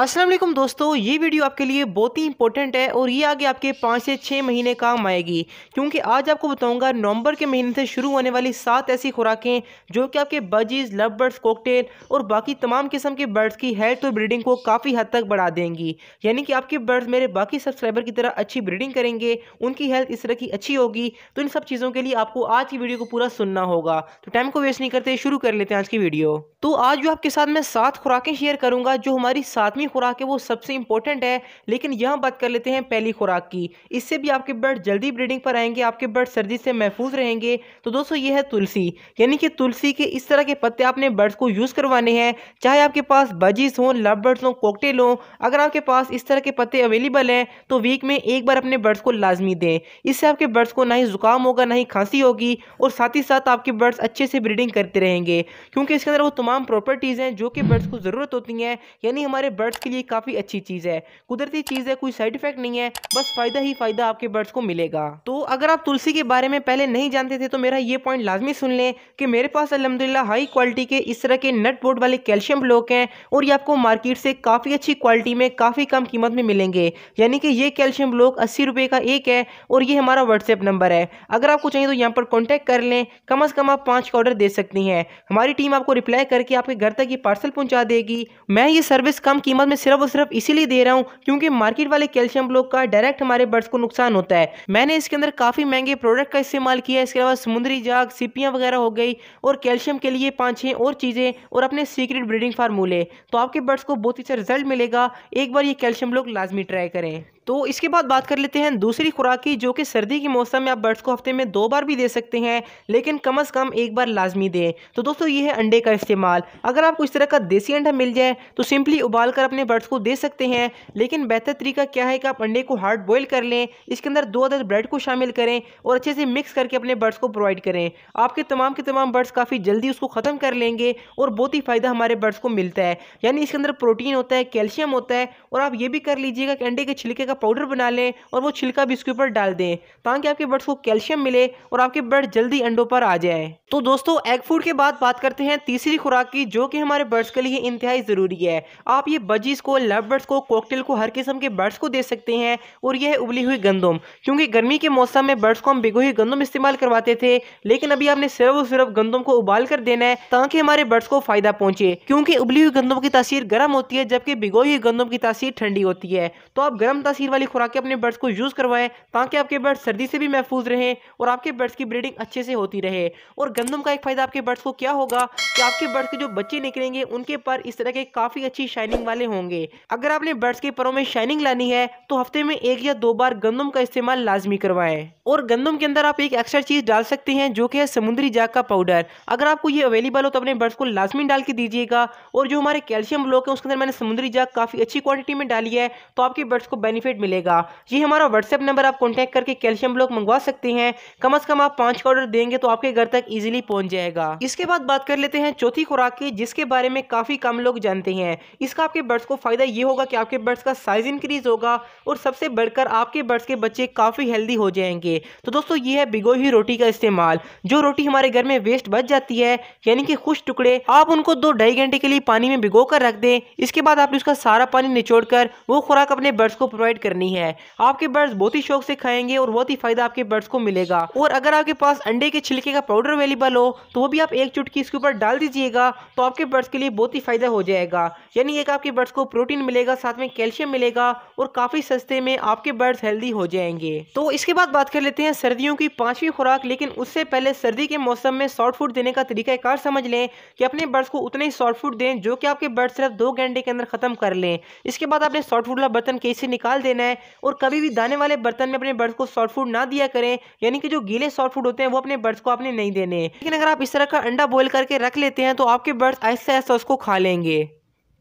अस्सलाम वालेकुम दोस्तों ये वीडियो आपके लिए बहुत ही इंपॉर्टेंट है और ये आगे आपके पाँच से छः महीने काम आएगी क्योंकि आज आपको बताऊंगा नवंबर के महीने से शुरू होने वाली सात ऐसी खुराकें जो कि आपके बजीज लव बर्ड्स कॉकटेल और बाकी तमाम किस्म के बर्ड्स की हेल्थ और ब्रीडिंग को काफ़ी हद तक बढ़ा देंगी यानी कि आपके बर्ड्स मेरे बाकी सब्सक्राइबर की तरह अच्छी ब्रीडिंग करेंगे उनकी हेल्थ इस तरह की अच्छी होगी तो इन सब चीज़ों के लिए आपको आज की वीडियो को पूरा सुनना होगा तो टाइम को वेस्ट नहीं करते शुरू कर लेते हैं आज की वीडियो तो आज जो आपके साथ मैं सात खुराकें शेयर करूँगा जो हमारी सातवीं सातवीं खुराक है वो सबसे इंपॉर्टेंट है लेकिन यहाँ बात कर लेते हैं पहली खुराक की इससे भी आपके बर्ड जल्दी ब्रीडिंग पर आएंगे आपके बर्ड सर्दी से महफूज रहेंगे तो दोस्तों ये है तुलसी यानी कि तुलसी के इस तरह के पत्ते आपने बर्ड्स को यूज़ करवाने हैं चाहे आपके पास बजीज हों लव बर्ड्स हों कोकटेल हों अगर आपके पास इस तरह के पत्ते अवेलेबल हैं तो वीक में एक बार अपने बर्ड्स को लाजमी दें इससे आपके बर्ड्स को ना ही जुकाम होगा ना ही खांसी होगी और साथ ही साथ आपके बर्ड्स अच्छे से ब्रीडिंग करते रहेंगे क्योंकि इसके अंदर वो तमाम प्रॉपर्टीज़ हैं जो कि बर्ड्स को ज़रूरत होती हैं यानी हमारे बर्ड्स बर्ड्स के लिए काफ़ी अच्छी चीज़ है कुदरती चीज़ है कोई साइड इफेक्ट नहीं है बस फ़ायदा ही फ़ायदा आपके बर्ड्स को मिलेगा तो अगर आप तुलसी के बारे में पहले नहीं जानते थे तो मेरा ये पॉइंट लाजमी सुन लें कि मेरे पास अलहमदिल्ला हाई क्वालिटी के इस तरह के नट बोर्ड वाले कैल्शियम ब्लॉक हैं और ये आपको मार्केट से काफ़ी अच्छी क्वालिटी में काफ़ी कम कीमत में मिलेंगे यानी कि ये कैल्शियम ब्लॉक अस्सी रुपए का एक है और ये हमारा व्हाट्सएप नंबर है अगर आपको चाहिए तो यहाँ पर कॉन्टेक्ट कर लें कम अज़ कम आप पांच का ऑर्डर दे सकती है हमारी टीम आपको रिप्लाई करके आपके घर तक ये पार्सल पहुंचा देगी मैं ये सर्विस कम कीमत नंबर में सिर्फ और सिर्फ इसीलिए दे रहा हूँ क्योंकि मार्केट वाले कैल्शियम ब्लॉक का डायरेक्ट हमारे बर्ड्स को नुकसान होता है मैंने इसके अंदर काफ़ी महंगे प्रोडक्ट का इस्तेमाल किया इसके अलावा समुद्री जाग सीपियां वगैरह हो गई और कैल्शियम के लिए पाँच छः और चीज़ें और अपने सीक्रेट ब्रीडिंग फार्मूले तो आपके बर्ड्स को बहुत ही अच्छा रिजल्ट मिलेगा एक बार ये कैल्शियम ब्लॉक लाजमी ट्राई करें तो इसके बाद बात कर लेते हैं दूसरी खुराक की जो कि सर्दी के मौसम में आप बर्ड्स को हफ्ते में दो बार भी दे सकते हैं लेकिन कम अज़ कम एक बार लाजमी दें तो दोस्तों ये है अंडे का इस्तेमाल अगर आपको इस तरह का देसी अंडा मिल जाए तो सिंपली उबाल कर अपने बर्ड्स को दे सकते हैं लेकिन बेहतर तरीका क्या है कि आप अंडे को हार्ड बॉयल कर लें इसके अंदर दो अदर ब्रेड को शामिल करें और अच्छे से मिक्स करके अपने बर्ड्स को प्रोवाइड करें आपके तमाम के तमाम बर्ड्स काफ़ी जल्दी उसको ख़त्म कर लेंगे और बहुत ही फ़ायदा हमारे बर्ड्स को मिलता है यानी इसके अंदर प्रोटीन होता है कैल्शियम होता है और आप ये भी कर लीजिएगा कि अंडे के छिलके का का पाउडर बना लें और वो छिलका भी इसके ऊपर डाल दें ताकि आपके बर्ड्स को कैल्शियम मिले और आपके बर्ड जल्दी अंडों पर आ जाए तो दोस्तों एग फूड के बाद बात करते हैं तीसरी खुराक की जो कि हमारे बर्ड्स के लिए इंतहाई ज़रूरी है आप ये बजीज को लव बर्ड्स को कॉकटेल को हर किस्म के बर्ड्स को दे सकते हैं और यह उबली हुई गंदम क्योंकि गर्मी के मौसम में बर्ड्स को हम भिगो हुई गंदम इस्तेमाल करवाते थे लेकिन अभी आपने सिर्फ और सिर्फ गंदम को उबाल कर देना है ताकि हमारे बर्ड्स को फ़ायदा पहुंचे क्योंकि उबली हुई गंदम की तासीर गर्म होती है जबकि भिगोई हुई गंदम की तासीर ठंडी होती है तो आप गर्म तासीर असीर वाली खुराकें अपने बर्ड्स को यूज़ करवाएं ताकि आपके बर्ड्स सर्दी से भी महफूज रहें और आपके बर्ड्स की ब्रीडिंग अच्छे से होती रहे और गंदम का एक फ़ायदा आपके बर्ड्स को क्या होगा कि आपके बर्ड्स के जो बच्चे निकलेंगे उनके पर इस तरह के काफ़ी अच्छी शाइनिंग वाले होंगे अगर आपने बर्ड्स के परों में शाइनिंग लानी है तो हफ्ते में एक या दो बार गंदम का इस्तेमाल लाजमी करवाएँ और गंदम के अंदर आप एक एक्स्ट्रा चीज़ डाल सकते हैं जो कि है समुद्री जाग का पाउडर अगर आपको ये अवेलेबल हो तो अपने बर्ड्स को लाजमी डाल के दीजिएगा और जो हमारे कैल्शियम ब्लॉक है उसके अंदर मैंने समुद्री जाग काफ़ी अच्छी क्वांटिटी में डाली है तो आपके बर्ड्स को बेनिफिट मिलेगा ये हमारा व्हाट्सएप नंबर आप कॉन्टैक्ट करके कैल्शियम ब्लॉक मंगवा सकते हैं कम अज़ कम आप पाँच का ऑर्डर देंगे तो आपके घर तक ईजिली पहुँच जाएगा इसके बाद बात कर लेते हैं चौथी खुराक की जिसके बारे में काफ़ी कम लोग जानते हैं इसका आपके बर्ड्स को फ़ायदा ये होगा कि आपके बर्ड्स का साइज़ इंक्रीज़ होगा और सबसे बढ़कर आपके बर्ड्स के बच्चे काफ़ी हेल्दी हो जाएंगे चाहिए तो दोस्तों ये है बिगो ही रोटी का इस्तेमाल जो रोटी हमारे घर में वेस्ट बच जाती है यानी कि खुश टुकड़े आप उनको दो ढाई घंटे के लिए पानी में भिगो कर रख दें इसके बाद आपने उसका सारा पानी निचोड़ कर वो खुराक अपने बर्ड्स को प्रोवाइड करनी है आपके बर्ड्स बहुत ही शौक से खाएंगे और बहुत ही फायदा आपके बर्ड्स को मिलेगा और अगर आपके पास अंडे के छिलके का पाउडर अवेलेबल हो तो वो भी आप एक चुटकी इसके ऊपर डाल दीजिएगा तो आपके बर्ड्स के लिए बहुत ही फायदा हो जाएगा यानी एक आपके बर्ड्स को प्रोटीन मिलेगा साथ में कैल्शियम मिलेगा और काफ़ी सस्ते में आपके बर्ड्स हेल्दी हो जाएंगे तो इसके बाद बात कर लेते हैं सर्दियों की पांचवी खुराक लेकिन उससे पहले सर्दी के मौसम में सॉफ्ट फूड देने का तरीका तरीकाकार समझ लें कि अपने बर्ड्स को उतने ही सॉफ्ट फूड दें जो कि आपके बर्ड सिर्फ दो घंटे के अंदर ख़त्म कर लें इसके बाद आपने सॉफ्ट फूड वाला बर्तन कैसे निकाल देना है और कभी भी दाने वाले बर्तन में अपने बर्ड्स को सॉफ्ट फूड ना दिया करें यानी कि जो गीले सॉफ्ट फूड होते हैं वो अपने बर्ड्स को आपने नहीं देने लेकिन अगर आप इस तरह का अंडा बॉयल करके रख लेते हैं तो आपके बर्ड्स ऐसा ऐसा उसको खा लेंगे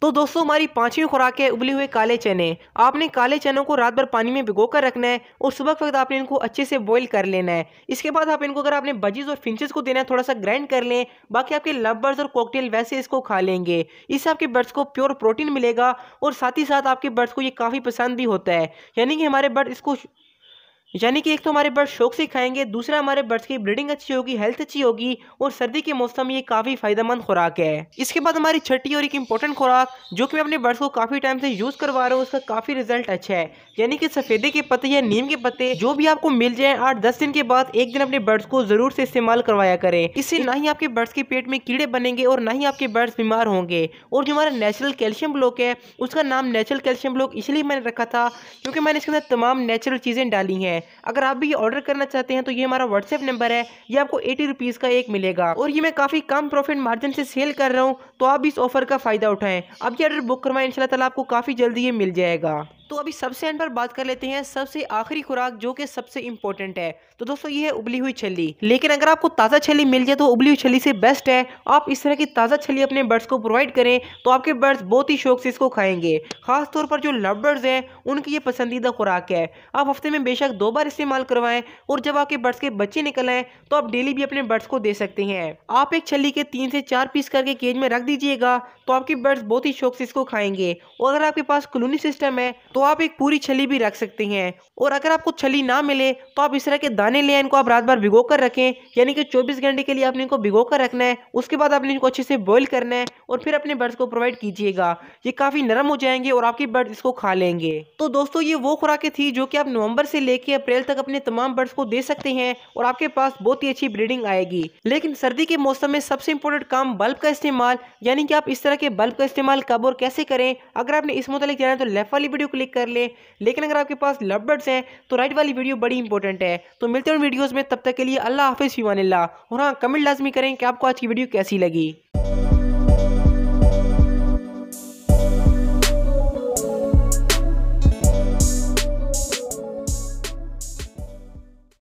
तो दोस्तों हमारी पांचवी खुराक है उबले हुए काले चने आपने काले चनों को रात भर पानी में भिगो कर रखना है और सुबह वक्त आपने इनको अच्छे से बॉईल कर लेना है इसके बाद आप इनको अगर आपने बजीज और फिंचेस को देना है थोड़ा सा ग्राइंड कर लें बाकी आपके लवबर्ड्स और कॉकटेल वैसे इसको खा लेंगे इससे आपके बर्ड्स को प्योर प्रोटीन मिलेगा और साथ ही साथ आपके बर्ड्स को ये काफ़ी पसंद भी होता है यानी कि हमारे बर्ड इसको यानी कि एक तो हमारे बर्ड शौक से खाएंगे दूसरा हमारे बर्ड्स की ब्रीडिंग अच्छी होगी हेल्थ अच्छी होगी और सर्दी के मौसम में ये काफ़ी फायदेमंद खुराक है इसके बाद हमारी छठी और एक इम्पोर्टेंट खुराक जो कि मैं अपने बर्ड्स को काफ़ी टाइम से यूज़ करवा रहा हूँ उसका काफ़ी रिजल्ट अच्छा है यानी कि सफेदे के पत्ते या नीम के पत्ते जो भी आपको मिल जाए आठ दस दिन के बाद एक दिन अपने बर्ड्स को जरूर से इस्तेमाल करवाया करें इससे ना ही आपके बर्ड्स के पेट में कीड़े बनेंगे और ना ही आपके बर्ड्स बीमार होंगे और जो हमारा नेचुरल कैल्शियम ब्लॉक है उसका नाम नेचुरल कैल्शियम ब्लॉक इसलिए मैंने रखा था क्योंकि मैंने इसके अंदर तमाम नेचुरल चीज़ें डाली हैं हैं अगर आप भी ये ऑर्डर करना चाहते हैं तो ये हमारा व्हाट्सएप नंबर है ये आपको एटी रुपीज़ का एक मिलेगा और ये मैं काफ़ी कम प्रॉफिट मार्जिन से सेल कर रहा हूँ तो आप इस ऑफर का फ़ायदा उठाएं अब ये ऑर्डर बुक करवाएं इन ताला आपको काफ़ी जल्दी ये मिल जाएगा तो अभी सबसे एंड पर बात कर लेते हैं सबसे आखिरी खुराक जो कि सबसे इंपॉर्टेंट है तो दोस्तों ये है उबली हुई छली लेकिन अगर आपको ताज़ा छली मिल जाए तो उबली हुई छली से बेस्ट है आप इस तरह की ताज़ा छली अपने बर्ड्स को प्रोवाइड करें तो आपके बर्ड्स बहुत ही शौक से इसको खाएंगे खासतौर पर जो लव बर्ड्स हैं उनकी ये पसंदीदा खुराक है आप हफ्ते में बेशक दो बार इस्तेमाल करवाएं और जब आपके बर्ड्स के बच्चे निकल आए तो आप डेली भी अपने बर्ड्स को दे सकते हैं आप एक छली के तीन से चार पीस करके केज में रख दीजिएगा तो आपके बर्ड्स बहुत ही शौक से इसको खाएंगे और अगर आपके पास कलोनी सिस्टम है तो तो आप एक पूरी छली भी रख सकते हैं और अगर आपको छली ना मिले तो आप इस तरह के दाने ले इनको आप रात भर भिगो कर रखें यानी कि 24 घंटे के लिए आपने इनको भिगो कर रखना है उसके बाद आपने इनको अच्छे से बॉईल करना है और फिर अपने बर्ड्स को प्रोवाइड कीजिएगा ये काफ़ी नरम हो जाएंगे और आपके बर्ड इसको खा लेंगे तो दोस्तों ये वो खुराकें थी जो कि आप नवंबर से लेकर अप्रैल तक अपने तमाम बर्ड्स को दे सकते हैं और आपके पास बहुत ही अच्छी ब्रीडिंग आएगी लेकिन सर्दी के मौसम में सबसे इम्पोर्टेंट काम बल्ब का इस्तेमाल यानी कि आप इस तरह के बल्ब का इस्तेमाल कब और कैसे करें अगर आपने इस मुतालिक जाना तो लेफ्ट वाली वीडियो क्लिक क्लिक कर ले। लेकिन अगर आपके पास लव हैं तो राइट वाली वीडियो बड़ी इंपॉर्टेंट है तो मिलते हैं वीडियोज़ में तब तक के लिए अल्लाह हाफिज़ फ़ीमान और हाँ कमेंट लाजमी करें कि आपको आज की वीडियो कैसी लगी